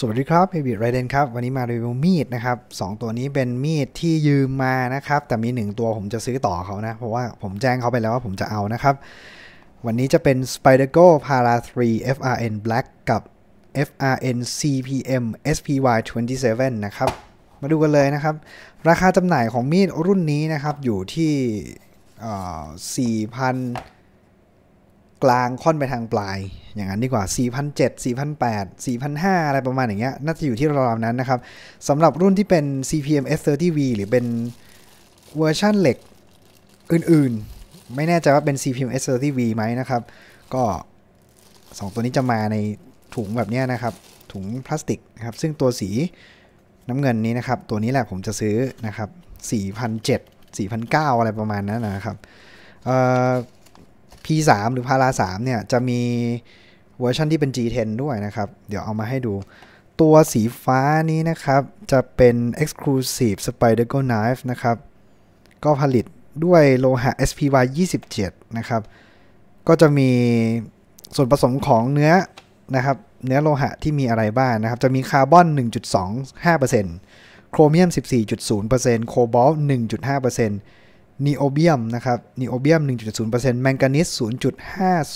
สวัสดีครับเบบีไรเดนครับ วันนี้มารีวิวมีดนะครับสตัวนี้เป็นมีดที่ยืมมานะครับ แต่มี 1 ตัวผมจะซื้อต่อเขานะ เพราะว่าผมแจ้งเขาไปแล้วว่าผมจะเอานะครับ วันนี้จะเป็น s p i d e r g o Para 3 FRN Black กับ FRN CPM SPY 27นะครับมาดูกันเลยนะครับ ราคาจำหน่ายของมีดรุ่นนี้นะครับ อยู่ที่4,000กลางค่อนไปทางปลายอย่างนั้นดีกว่า4,007 4,008 4,005อะไรประมาณอย่างเงี้ย น่าจะอยู่ที่ราวๆนั้นนะครับสำหรับรุ่นที่เป็น CPM S30V หรือเป็นเวอร์ชั่นเหล็กอื่นๆ ไม่แน่ใจว่าเป็น CPM S30V ไหมนะครับ ก็ 2 ตัวนี้จะมาในถุงแบบนี้นะครับ ถุงพลาสติกนะครับ ซึ่งตัวสีน้ำเงินนี้นะครับ ตัวนี้แหละผมจะซื้อนะครับ4,007 4,009อะไรประมาณนั้นนะครับ P3 หรือพารา3เนี่ยจะมีเวอร์ชันที่เป็น G10 ด้วยนะครับ เดี๋ยวเอามาให้ดู ตัวสีฟ้านี้นะครับ จะเป็น Exclusive Spyderco Knife นะครับ ก็ผลิตด้วยโลหะ SPY 27นะครับ ก็จะมีส่วนผสมของเนื้อนะครับเนื้อโลหะที่มีอะไรบ้างนนะครับ จะมีคาร์บอน 1.25%โครเมียม 14.0%โคบอลต์1.5%นีโอเบียมนะครับ นีโอเบียม1.0%แมงกานิส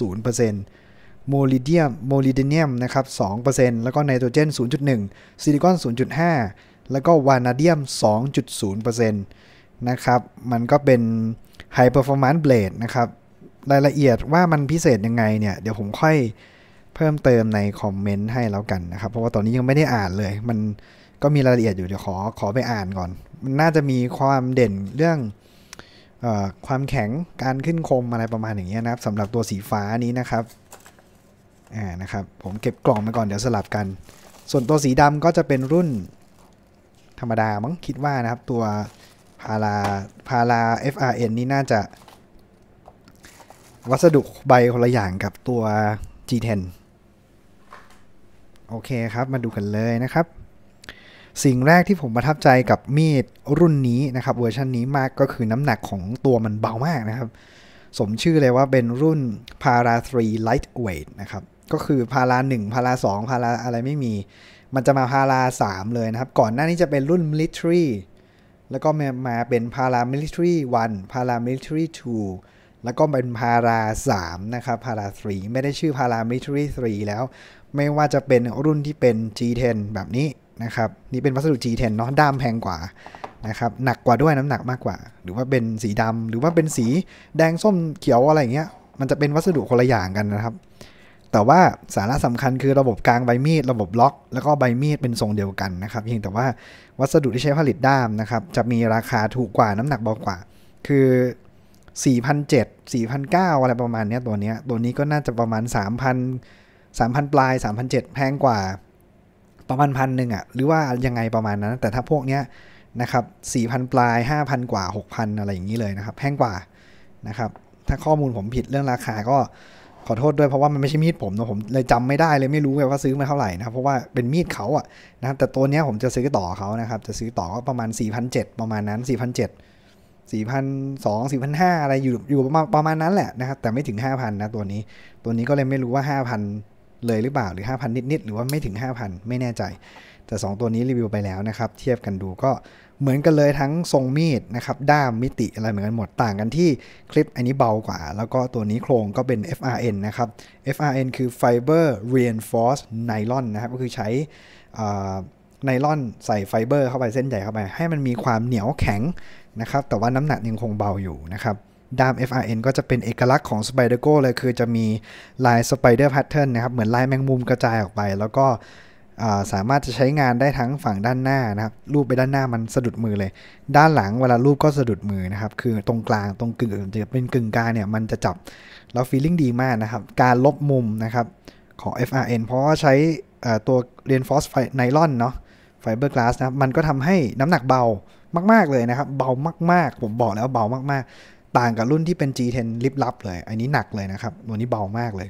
0.50%โมลิเดียมโมลิเดเนียมนะครับ2%แล้วก็ไนโตรเจน 0.1 ซิลิคอน 0.5 แล้วก็วานาเดียม 2.0%นะครับมันก็เป็นไฮเปอร์ฟอร์แมนซ์เบลดนะครับรายละเอียดว่ามันพิเศษยังไงเนี่ย เดี๋ยวผมค่อยเพิ่มเติมในคอมเมนต์ให้แล้วกันนะครับ เพราะว่าตอนนี้ยังไม่ได้อ่านเลย มันก็มีรายละเอียดอยู่ เดี๋ยวขอขอไปอ่านก่อนมันน่าจะมีความเด่นเรื่องความแข็งการขึ้นคมอะไรประมาณอย่างเงี้ยนะครับสำหรับตัวสีฟ้านี้นะครับอ่านะครับ ผมเก็บกล่องมาก่อนเดี๋ยวสลับกัน ส่วนตัวสีดำก็จะเป็นรุ่นธรรมดา มั้งคิดว่านะครับตัวพาราพารา FRN นี่น่าจะ วัสดุใบคนละอย่างกับตัว G10 โอเคครับมาดูกันเลยนะครับสิ่งแรกที่ผมประทับใจกับมีดรุ่นนี้นะครับเวอร์ชันนี้มากก็คือน้ำหนักของตัวมันเบามากนะครับ สมชื่อเลยว่าเป็นรุ่นพารา3 lightweight นะครับก็คือพารา1พารา2พาราอะไรไม่มี มันจะมาพารา3 เลยนะครับก่อนหน้านี้จะเป็นรุ่น military แล้วก็มาเป็นพารา military 1พารา military 2แล้วก็เป็นพารา3นะครับพารา3 ไม่ได้ชื่อพารา military 3 แล้ว ไม่ว่าจะเป็นรุ่นที่เป็น G10 แบบนี้นะครับนี่เป็นวัสดุ G10 เนาะด้ามแพงกว่า นะครับ หนักกว่าด้วย น้ำหนักมากกว่า หรือว่าเป็นสีดำ หรือว่าเป็นสีแดงส้มเขียวอะไรเงี้ย มันจะเป็นวัสดุคนละอย่างกันนะครับ แต่ว่าสาระสำคัญคือระบบกลางใบมีด ระบบล็อก แล้วก็ใบมีดเป็นทรงเดียวกันนะครับเพียงแต่ว่าวัสดุที่ใช้ผลิตด้ามนะครับ จะมีราคาถูกกว่า น้ำหนักเบากว่า คือ4,007 4,009อะไรประมาณนี้ตัวนี้ ตัวนี้ก็น่าจะประมาณ 3,000 3,000ปลาย3,007แพงกว่าประมาณพันหนึ่งอะหรือว่ายังไงประมาณนั้น แต่ถ้าพวกเนี้ยนะครับสี่พันปลายห้าพันกว่าหกพันอะไรอย่างนี้เลยนะครับแพงกว่านะครับ ถ้าข้อมูลผมผิดเรื่องราคาก็ขอโทษด้วยเพราะว่ามันไม่ใช่มีดผมนะผมเลยจำไม่ได้เลยไม่รู้ว่าซื้อมาเท่าไหร่นะครับเพราะว่าเป็นมีดเขาอะนะครับแต่ตัวเนี้ยผมจะซื้อต่อเขานะครับจะซื้อต่อก็ประมาณ4็ดประมาณนั้น4็ดสี่พันสองสี่พันห้าอะไรอยู่อยู่ประมาณประมาณนั้นแหละนะครับแต่ไม่ถึงห้าพันนะตัวนี้ ตัวนี้ก็เลยไม่รู้ว่าห้าพันเลยหรือเปล่าหรือ 5,000 นิดๆหรือว่าไม่ถึง 5,000 ไม่แน่ใจ แต่ 2 ตัวนี้รีวิวไปแล้วนะครับเทียบกันดูก็เหมือนกันเลยทั้งทรงมีดนะครับ ด้ามมิติอะไรเหมือนกันหมดต่างกันที่คลิปอันนี้เบากว่า แล้วก็ตัวนี้โครงก็เป็น FRN นะครับ FRN คือ Fiber Reinforced Nylon นะครับ ก็คือใช้ไนล่อนใส่ไฟเบอร์เข้าไปเส้นใหญ่เข้าไปให้มันมีความเหนียวแข็งนะครับแต่ว่าน้ำหนักยังคงเบาอยู่นะครับด้าม FRN ก็จะเป็นเอกลักษณ์ของ s p อ d e r ก o เลย คือจะมี ลายสเดอร์ r p ทเทิร์นนะครับเหมือนลายแมงมุมกระจายออกไป แล้วก็สามารถจะใช้งานได้ทั้งฝั่งด้านหน้านะครับรูปไปด้านหน้ามันสะดุดมือเลย ด้านหลังเวลารูปก็สะดุดมือนะครับ คือตรงกลางตรงกึ่งจะเป็นกึ่งกลางเนี่ย มันจะจับ แล้วฟีลลิ่งดีมากนะครับ การลบมุมนะครับ ของ FRN เพราะว่าใช้ตัวเรียนฟอสไนลอนเนาะไฟเบอร์กลาสนะครับมันก็ทำให้น้ำหนักเบามาก ๆเลยนะครับเบามาก ๆผมบอกแล้วเบามาก ๆต่างกับรุ่นที่เป็น G10 ลิบลับเลย อันนี้หนักเลยนะครับ ตัวนี้เบามากเลย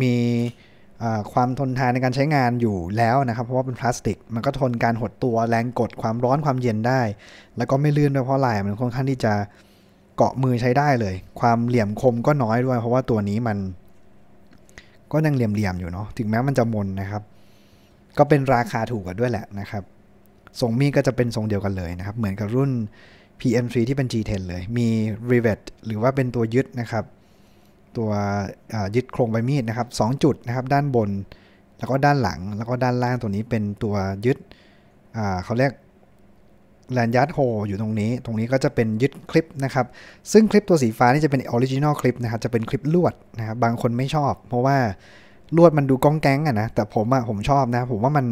มีความทนทานในการใช้งานอยู่แล้วนะครับ เพราะว่าเป็นพลาสติก มันก็ทนการหดตัว แรงกด ความร้อนความเย็นได้ แล้วก็ไม่ลื่นด้วยเพราะลายมันค่อนข้างที่จะเกาะมือใช้ได้เลย ความเหลี่ยมคมก็น้อยด้วย เพราะว่าตัวนี้มันก็ยังเหลี่ยมๆอยู่เนาะ ถึงแม้มันจะมนนะครับ ก็เป็นราคาถูกกันด้วยแหละนะครับทรงมีก็จะเป็นทรงเดียวกันเลยนะครับ เหมือนกับรุ่น PM3 ที่เป็น G10 เลยมี rivet หรือว่าเป็นตัวยึดนะครับ ตัวยึดโครงใบมีดนะครับ2จุด นะครับด้านบน แล้วก็ด้านหลัง แล้วก็ด้านล่างตัวนี้เป็นตัวยึดเขาเรียกแลนยาร์ดโฮอยู่ตรงนี้ ตรงนี้ก็จะเป็นยึดคลิปนะครับ ซึ่งคลิปตัวสีฟ้านี่จะเป็นออริจินอลคลิปนะครับจะเป็นคลิปลวดนะครับบางคนไม่ชอบ เพราะว่าลวดมันดูก้องแก๊งอะนะแต่ผมอะผมชอบนะผมว่ามัน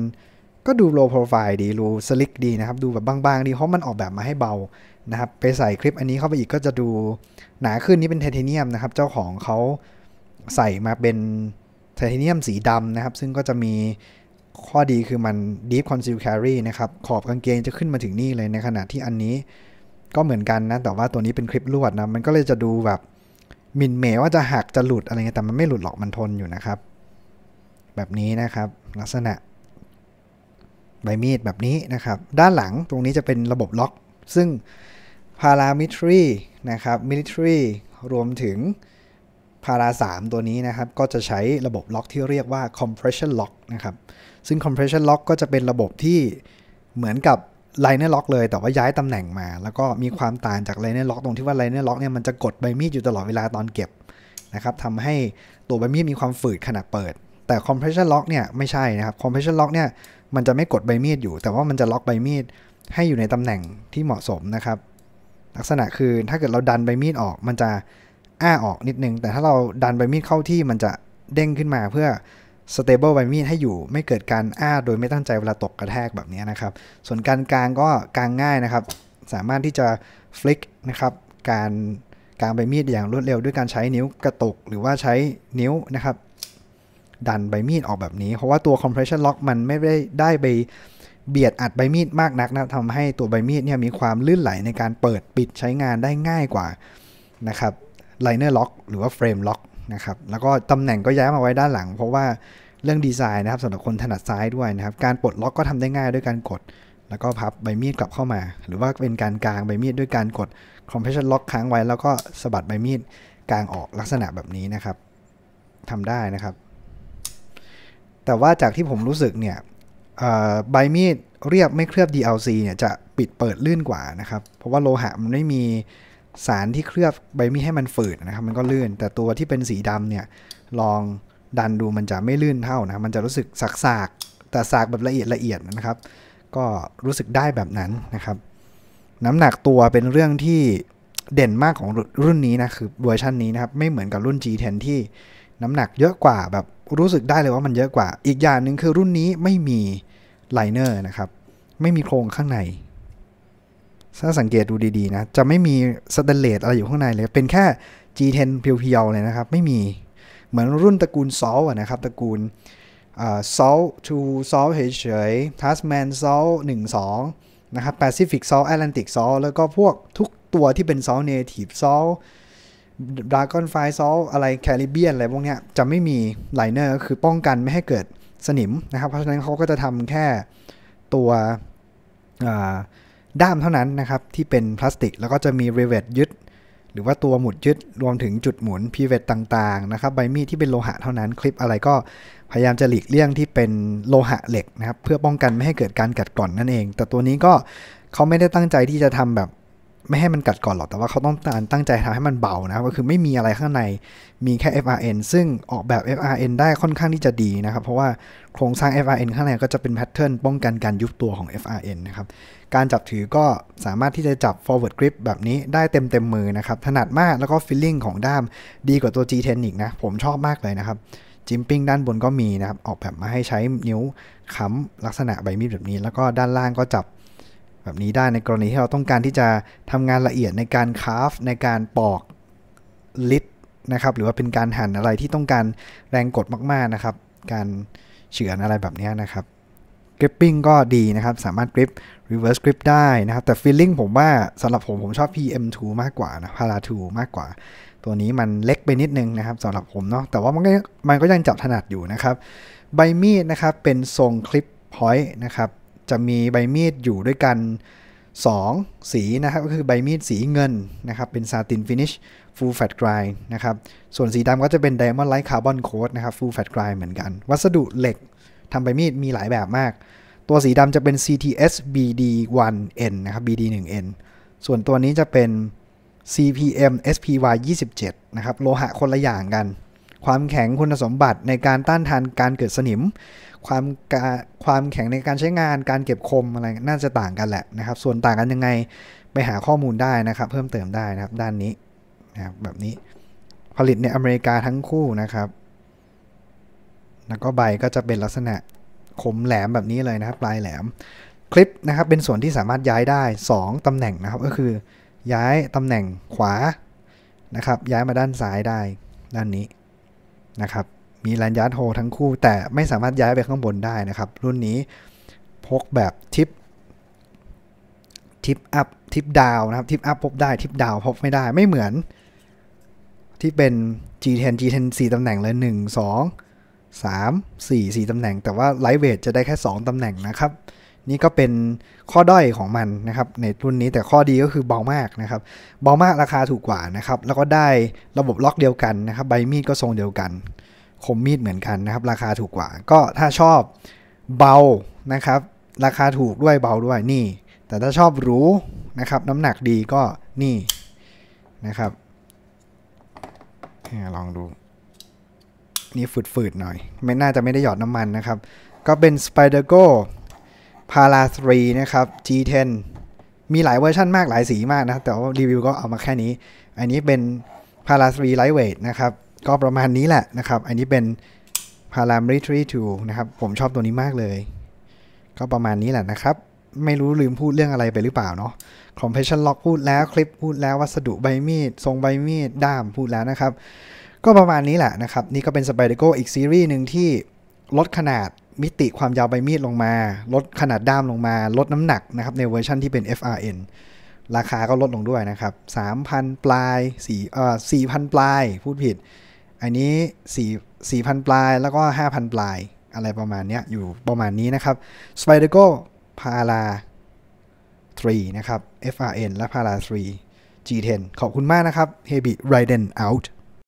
ก็ดูโลโปรไฟล์ดีดูสลิกดีนะครับ ดูแบบบาง ๆ ดีเพราะมันออกแบบมาให้เบานะครับ ไปใส่คลิปอันนี้เข้าไปอีกก็จะดูหนาขึ้นนี่เป็นไทเทเนียมนะครับ เจ้าของเขาใส่มาเป็นไทเทเนียมสีดำนะครับ ซึ่งก็จะมีข้อดีคือมัน Deep Conceal Carry นะครับ ขอบกางเกงจะขึ้นมาถึงนี่เลยในขณะที่อันนี้ก็เหมือนกันนะ แต่ว่าตัวนี้เป็นคลิปลวดนะมันก็เลยจะดูแบบมินเมว่าจะหักจะหลุดอะไรเงี้ยแต่มันไม่หลุดหรอกมันทนอยู่นะครับ แบบนี้นะครับลักษณะใบมีดแบบนี้นะครับ ด้านหลังตรงนี้จะเป็นระบบล็อก ซึ่ง p a r a m ิ t r y นะครับ military รวมถึงพารา3 ตัวนี้นะครับ ก็จะใช้ระบบล็อกที่เรียกว่า compression lock นะครับ ซึ่ง compression lock ก็จะเป็นระบบที่เหมือนกับ liner lock เลย แต่ว่าย้ายตำแหน่งมา แล้วก็มีความต่างจาก liner lock ตรงที่ว่า liner lock เนี่ยมันจะกดใบมีดอยู่ตลอดเวลาตอนเก็บ นะครับทำให้ตัวใบมีดมีความฝืดขณะเปิด แต่ compression lock เนี่ยไม่ใช่นะครับ compression lock เนี่ยมันจะไม่กดใบมีดอยู่แต่ว่ามันจะล็อกใบมีด ให้อยู่ในตำแหน่งที่เหมาะสมนะครับ ลักษณะคือถ้าเกิดเราดันใบมีดออกมันจะอ้าออกนิดนึงแต่ถ้าเราดันใบมีด เข้าที่มันจะเด้งขึ้นมาเพื่อสเตเบิลใบมีดให้อยู่ไม่เกิดการอ้าโดยไม่ตั้งใจเวลาตกกระแทกแบบนี้นะครับ ส่วนการกลางก็กลางง่ายนะครับสามารถที่จะฟลิกนะครับการกลางใบมีดอย่างรวดเร็วด้วยการใช้นิ้วกระตุกหรือว่าใช้นิ้วนะครับดันใบมีดออกแบบนี้ เพราะว่าตัว compression lock มันไม่ได้ได้ไปเบียดอัดใบมีดมากนักนะทำให้ตัวใบมีดเนี่ยมีความลื่นไหลในการเปิดปิดใช้งานได้ง่ายกว่านะครับ liner lock หรือว่า frame lock นะครับแล้วก็ตำแหน่งก็ย้ายมาไว้ด้านหลัง เพราะว่าเรื่องดีไซน์นะครับสำหรับคนถนัดซ้ายด้วยนะครับ การปลดล็อกก็ทำได้ง่ายด้วยการกด แล้วก็พับใบมีดกลับเข้ามา หรือว่าเป็นการกางใบมีดด้วยการกด compression lock ค้างไว้ แล้วก็สะบัดใบมีดกางออกลักษณะแบบนี้นะครับทำได้นะครับแต่ว่าจากที่ผมรู้สึกเนี่ยใบมีดเรียบไม่เคลือบ DLC เนี่ยจะปิดเปิดลื่นกว่านะครับ เพราะว่าโลหะมันไม่มีสารที่เคลือบใบมีดให้มันฝืดนะครับ มันก็ลื่น แต่ตัวที่เป็นสีดำเนี่ยลองดันดูมันจะไม่ลื่นเท่านะมันจะรู้สึกสักๆากแต่สากแบบละเอียดละเอียดนะครับ ก็รู้สึกได้แบบนั้นนะครับ น้ำหนักตัวเป็นเรื่องที่เด่นมากของรุ่นนี้นะคือเวอร์ชันนี้นะครับไม่เหมือนกับรุ่น G10 ที่น้ำหนักเยอะกว่าแบบรู้สึกได้เลยว่ามันเยอะกว่า อีกอย่างหนึ่งคือรุ่นนี้ไม่มีไลเนอร์นะครับ ไม่มีโครงข้างใน ถ้าสังเกตดูดีๆนะ จะไม่มีสเตนเลสอะไรอยู่ข้างในเลย เป็นแค่ G10 เพียวๆเลยนะครับ ไม่มี เหมือนรุ่นตระกูลซอลนะครับ ตระกูลซอลทูซอลเฉยๆทัสแมนซอลหนึ่งสองนะครับแปซิฟิกซอลแอตแลนติกซอลแล้วก็พวกทุกตัวที่เป็นซอลเนทีฟซอลดราก้อนไฟซอลอะไร แคริเบียน อะไร พวกนี้จะไม่มีไลเนอร์ก็คือป้องกันไม่ให้เกิดสนิมนะครับ เพราะฉะนั้นเขาก็จะทำแค่ตัวด้ามเท่านั้นนะครับ ที่เป็นพลาสติกแล้วก็จะมีเรเวตยึด หรือว่าตัวหมุดยึดรวมถึงจุดหมุนพีเวตต่างๆนะครับใบมีดที่เป็นโลหะเท่านั้น คลิปอะไรก็พยายามจะหลีกเลี่ยงที่เป็นโลหะเหล็กนะครับ เพื่อป้องกันไม่ให้เกิดการกัดกร่อนนั่นเอง แต่ตัวนี้ก็เขาไม่ได้ตั้งใจที่จะทำแบบไม่ให้มันกัดก่อนหรอกแต่ว่าเขาต้องการตั้งใจทำให้มันเบานะก็คือไม่มีอะไรข้างในมีแค่ FRN ซึ่งออกแบบ FRN ได้ค่อนข้างที่จะดีนะครับ เพราะว่าโครงสร้าง FRN ข้างในก็จะเป็นแพทเทิร์นป้องกันการยุบตัวของ FRN นะครับ การจับถือก็สามารถที่จะจับ forward grip แบบนี้ได้เต็มเต็มมือนะครับ ถนัดมากแล้วก็ feeling ของด้ามดีกว่าตัว G10 อีกนะผมชอบมากเลยนะครับจิมปิ้งด้านบนก็มีนะครับออกแบบมาให้ใช้นิ้วค้ำลักษณะใบมีดแบบนี้ แล้วก็ด้านล่างก็จับแบบนี้ได้ในกรณีที่เราต้องการที่จะทำงานละเอียดในการคาฟ ในการปอก ลิดนะครับ หรือว่าเป็นการหั่นอะไรที่ต้องการแรงกดมากๆนะครับ การเฉือนอะไรแบบนี้นะครับกริปปิ้งก็ดีนะครับ สามารถกริปรีเวิร์สกริปได้นะครับ แต่ฟีลลิ่งผมว่าสำหรับผมผมชอบ PM2 มากกว่านะพารา2มากกว่า ตัวนี้มันเล็กไปนิดนึงนะครับสำหรับผมเนาะแต่ว่ามันก็มันก็ยังจับถนัดอยู่นะครับใบมีดนะครับเป็นทรงคลิปพอยต์นะครับจะมีใบมีดอยู่ด้วยกัน 2 สีนะครับก็คือใบมีดสีเงินนะครับ เป็นซาตินฟินิชฟูลแฟตกรายนะครับส่วนสีดำก็จะเป็นไดมอนด์ไลท์คาร์บอนโคดนะครับฟูลแฟตกรายเหมือนกัน วัสดุเหล็กทำใบมีดมีหลายแบบมาก ตัวสีดำจะเป็น CTS BD1N นะครับ BD1N ส่วนตัวนี้จะเป็น CPM SPY 27นะครับ โลหะคนละอย่างกันความแข็งคุณสมบัติในการต้านทานการเกิดสนิมความความแข็งในการใช้งานการเก็บคมอะไรน่าจะต่างกันแหละนะครับ ส่วนต่างกันยังไงไปหาข้อมูลได้นะครับ เพิ่มเติมได้นะครับ ด้านนี้นะครับแบบนี้ผลิตในอเมริกาทั้งคู่นะครับแล้วก็ใบก็จะเป็นลักษณะคมแหลมแบบนี้เลยนะครับปลายแหลม คลิปนะครับเป็นส่วนที่สามารถย้ายได้ 2ตำแหน่งนะครับก็คือ ย้ายตำแหน่งขวานะครับ ย้ายมาด้านซ้ายได้ด้านนี้นะครับ มีลันยาร์ดโฮทั้งคู่แต่ไม่สามารถย้ายไปข้างบนได้นะครับ รุ่นนี้พกแบบทิปทิปอัพทิปดาวนะครับทิปอัพพบได้ทิปดาวพบไม่ได้ไม่เหมือนที่เป็น G10 G10 4ตำแหน่งเลย 1 2 3 4 4ตำแหน่ง แต่ว่าไลท์เวทจะได้แค่ 2ตำแหน่งนะครับนี่ก็เป็นข้อด้อยของมันนะครับ ในรุ่นนี้แต่ข้อดีก็คือเบามากนะครับ เบามากราคาถูกกว่านะครับ แล้วก็ได้ระบบล็อกเดียวกันนะครับใบมีดก็ทรงเดียวกัน คมมีดเหมือนกันนะครับ ราคาถูกกว่า ก็ถ้าชอบเบานะครับ ราคาถูกด้วยเบาด้วยนี่ แต่ถ้าชอบหรูนะครับ น้ำหนักดีก็นี่นะครับลองดู นี่ฝืดๆหน่อย ไม่น่าจะไม่ได้หยอดน้ำมันนะครับ ก็เป็น s p i d e r g o พาราสรีนะครับ G10 มีหลายเวอร์ชันมากหลายสีมากนะแต่ว่ารีวิวก็เอามาแค่นี้ อันนี้เป็นพาราสรีไลท์เวทนะครับ ก็ประมาณนี้แหละนะครับ อันนี้เป็นพารามริทรีทูนะครับ ผมชอบตัวนี้มากเลย ก็ประมาณนี้แหละนะครับ ไม่รู้ลืมพูดเรื่องอะไรไปหรือเปล่าเนาะคอมเพชันล็อกพูดแล้วคลิปพูดแล้ววัสดุใบมีด ทรงใบมีดด้าม พูดแล้วนะครับก็ประมาณนี้แหละนะครับนี่ก็เป็นสไปเดโกอีกซีรีส์หนึ่งที่ลดขนาดมิติความยาวใบมีดลงมา ลดขนาดด้ามลงมา ลดน้ำหนักนะครับในเวอร์ชันที่เป็น FRN ราคาก็ลดลงด้วยนะครับ3,000ปลาย4เอ่อ4,000 ปลายพูดผิด อันนี้4 4,000 ปลายแล้วก็ 5,000 ปลายอะไรประมาณนี้อยู่ประมาณนี้นะครับ s p i d e r g o p a r a 3 นะครับ FRN และ p a r a 3 G10 ขอบคุณมากนะครับ Hebi Riden out